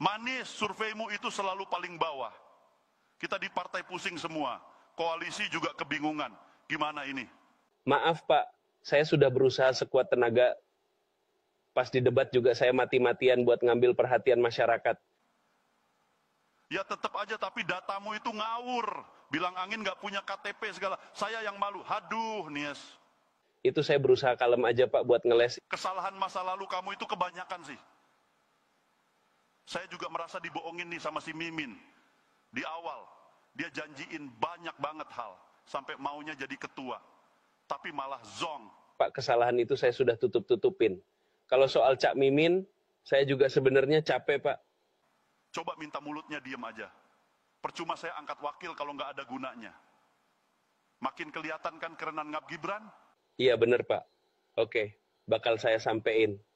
Manis surveimu itu selalu paling bawah. Kita di partai pusing semua. Koalisi juga kebingungan. Gimana ini? Maaf Pak, saya sudah berusaha sekuat tenaga. Pas di debat juga saya mati-matian buat ngambil perhatian masyarakat. Ya tetap aja tapi datamu itu ngawur. Bilang angin nggak punya KTP segala. Saya yang malu. Haduh Nies. Itu saya berusaha kalem aja Pak buat ngeles. Kesalahan masa lalu kamu itu kebanyakan sih. Saya juga merasa dibohongin nih sama si Mimin. Di awal, dia janjiin banyak banget hal. Sampai maunya jadi ketua. Tapi malah zong. Pak, kesalahan itu saya sudah tutup-tutupin. Kalau soal Cak Mimin, saya juga sebenarnya capek, Pak. Coba minta mulutnya diem aja. Percuma saya angkat wakil kalau nggak ada gunanya. Makin kelihatan kan kerenan Ngab Gibran? Iya bener, Pak. Oke, bakal saya sampein.